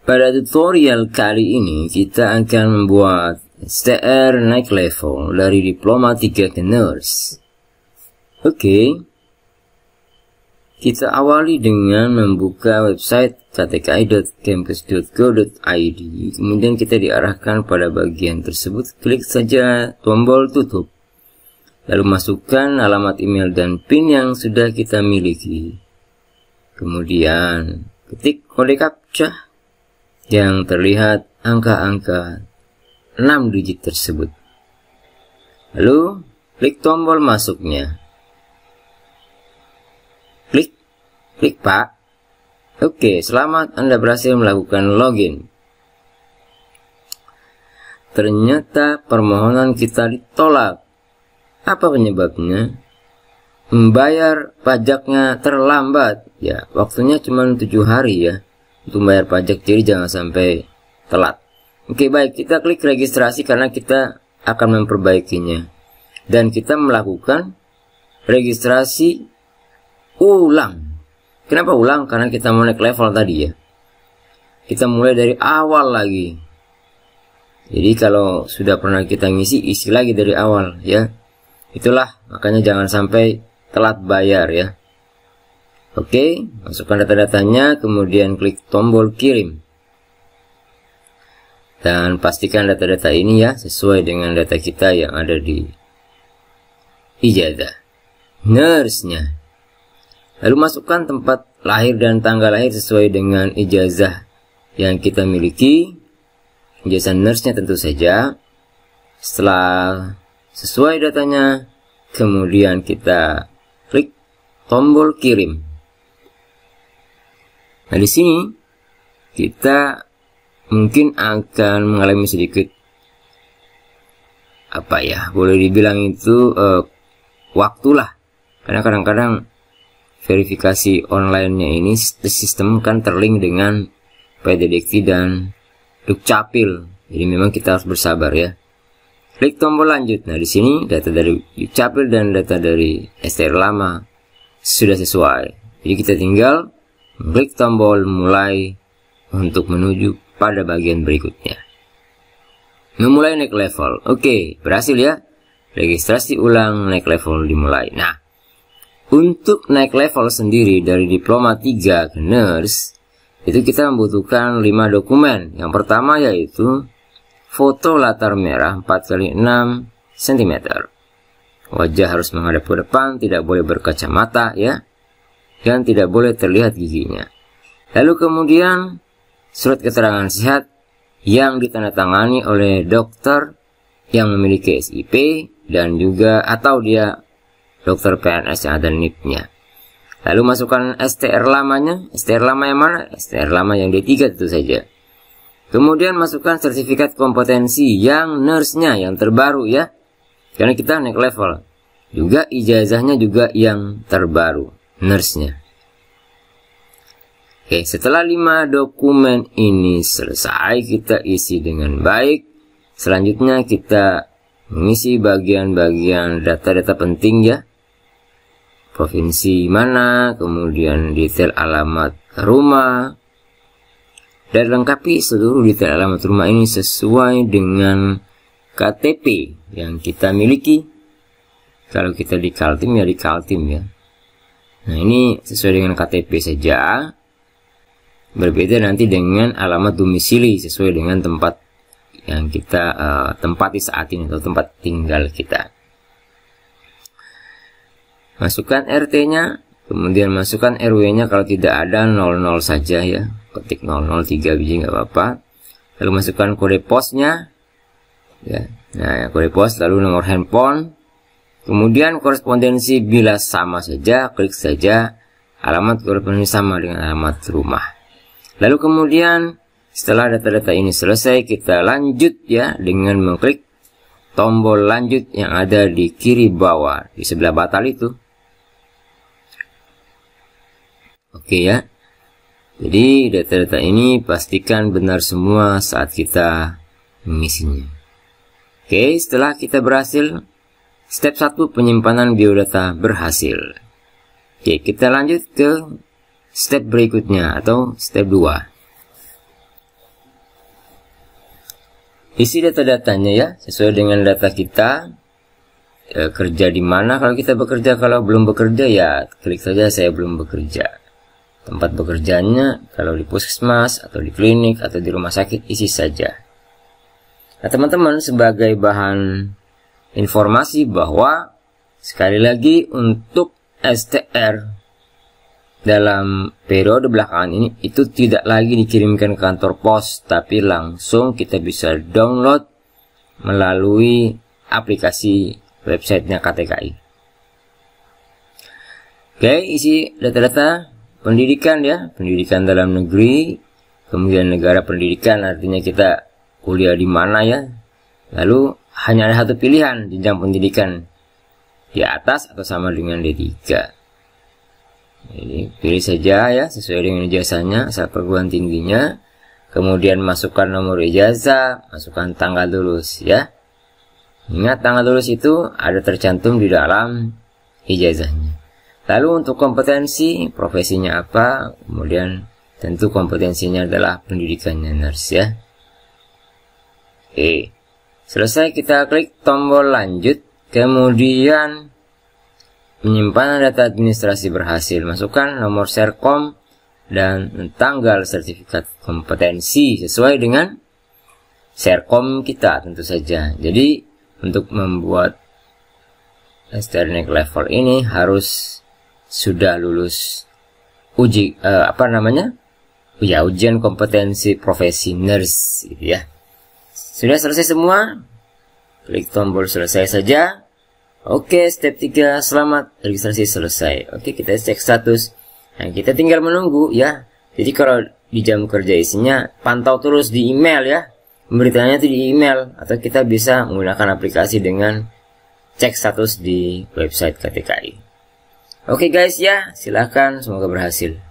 Pada tutorial kali ini kita akan membuat STR naik level dari diploma 3 ke nurse. Oke. Okay. Kita awali dengan membuka website ktki.campus.go.id. Kemudian kita diarahkan pada bagian tersebut. Klik saja tombol tutup. Lalu masukkan alamat email dan PIN yang sudah kita miliki. Kemudian ketik kode captcha yang terlihat angka-angka 6 digit tersebut. Lalu, klik tombol masuknya. Klik, klik Pak. Oke, selamat Anda berhasil melakukan login. Ternyata permohonan kita ditolak. Apa penyebabnya? Membayar pajaknya terlambat. Ya, waktunya cuma 7 hari ya membayar pajak jadi jangan sampai telat. Oke baik, kita klik registrasi karena kita akan memperbaikinya. Dan kita melakukan registrasi ulang. Kenapa ulang? Karena kita mau naik level tadi ya. Kita mulai dari awal lagi. Jadi kalau sudah pernah kita ngisi, isi lagi dari awal ya. Itulah makanya jangan sampai telat bayar ya. Oke, masukkan data-datanya, kemudian klik tombol kirim. Dan pastikan data-data ini ya sesuai dengan data kita yang ada di ijazah. Nurse-nya. Lalu masukkan tempat lahir dan tanggal lahir sesuai dengan ijazah yang kita miliki. Ijazah nurse-nya tentu saja. Setelah sesuai datanya, kemudian kita klik tombol kirim. Nah di sini kita mungkin akan mengalami sedikit apa ya boleh dibilang itu uh, waktulah karena kadang-kadang verifikasi onlinenya ini sistem kan terlink dengan PDDKI dan Dukcapil jadi memang kita harus bersabar ya klik tombol lanjut nah di sini data dari Dukcapil dan data dari STR lama sudah sesuai jadi kita tinggal Break tombol mulai untuk menuju pada bagian berikutnya. Memulai naik level. Oke, berhasil ya. Registrasi ulang naik level dimulai. Nah, untuk naik level sendiri dari diploma 3 ke nurse, itu kita membutuhkan 5 dokumen. Yang pertama yaitu foto latar merah 4x6 cm. Wajah harus menghadap ke depan, tidak boleh berkacamata ya dan tidak boleh terlihat giginya. Lalu kemudian surat keterangan sehat yang ditandatangani oleh dokter yang memiliki SIP dan juga atau dia dokter PNS yang ada NIP-nya. Lalu masukkan STR lamanya, STR lama yang mana? STR lama yang D3 itu saja. Kemudian masukkan sertifikat kompetensi yang nurse-nya yang terbaru ya. Karena kita naik level. Juga ijazahnya juga yang terbaru nurse-nya. Oke, setelah lima dokumen ini selesai, kita isi dengan baik. Selanjutnya kita mengisi bagian-bagian data-data penting ya. Provinsi mana, kemudian detail alamat rumah, dan lengkapi seluruh detail alamat rumah ini sesuai dengan KTP yang kita miliki. Kalau kita di Kaltim ya di Kaltim ya. Nah ini sesuai dengan KTP saja. Berbeda nanti dengan alamat domisili sesuai dengan tempat yang kita uh, tempati saat ini atau tempat tinggal kita. Masukkan RT-nya, kemudian masukkan RW-nya kalau tidak ada 00 saja ya. Ketik 003 biji nggak apa-apa. Lalu masukkan kode posnya. Ya. Nah, kode pos lalu nomor handphone Kemudian korespondensi bila sama saja, klik saja alamat korespondensi sama dengan alamat rumah. Lalu kemudian setelah data-data ini selesai, kita lanjut ya dengan mengklik tombol lanjut yang ada di kiri bawah di sebelah batal itu. Oke ya. Jadi data-data ini pastikan benar semua saat kita mengisinya. Oke, setelah kita berhasil Step 1 penyimpanan biodata berhasil. Oke, kita lanjut ke step berikutnya atau step 2. Isi data-datanya ya, sesuai dengan data kita. E, kerja di mana kalau kita bekerja, kalau belum bekerja ya klik saja saya belum bekerja. Tempat bekerjanya kalau di puskesmas atau di klinik atau di rumah sakit isi saja. Nah, teman-teman sebagai bahan informasi bahwa sekali lagi untuk STR dalam periode belakangan ini itu tidak lagi dikirimkan ke kantor pos tapi langsung kita bisa download melalui aplikasi websitenya KTKI. Oke, isi data-data pendidikan ya, pendidikan dalam negeri, kemudian negara pendidikan artinya kita kuliah di mana ya. Lalu hanya ada satu pilihan jenjang pendidikan di atas atau sama dengan D3. Jadi pilih saja ya sesuai dengan ijazahnya asal perguruan tingginya. Kemudian masukkan nomor ijazah, masukkan tanggal lulus ya. Ingat tanggal lulus itu ada tercantum di dalam ijazahnya. Lalu untuk kompetensi, profesinya apa? Kemudian tentu kompetensinya adalah pendidikannya nurse ya. Oke. Okay. Selesai kita klik tombol lanjut, kemudian penyimpanan data administrasi berhasil. Masukkan nomor serkom dan tanggal sertifikat kompetensi sesuai dengan serkom kita tentu saja. Jadi untuk membuat STRNIC level ini harus sudah lulus uji uh, apa namanya? Ya ujian kompetensi profesi nurse gitu ya. Sudah selesai semua? Klik tombol selesai saja. Oke, step 3, selamat, registrasi selesai. Oke, kita cek status. Nah, kita tinggal menunggu ya. Jadi kalau di jam kerja isinya, pantau terus di email ya. Pemberitahannya itu di email atau kita bisa menggunakan aplikasi dengan cek status di website KTKI. Oke guys ya, silahkan semoga berhasil.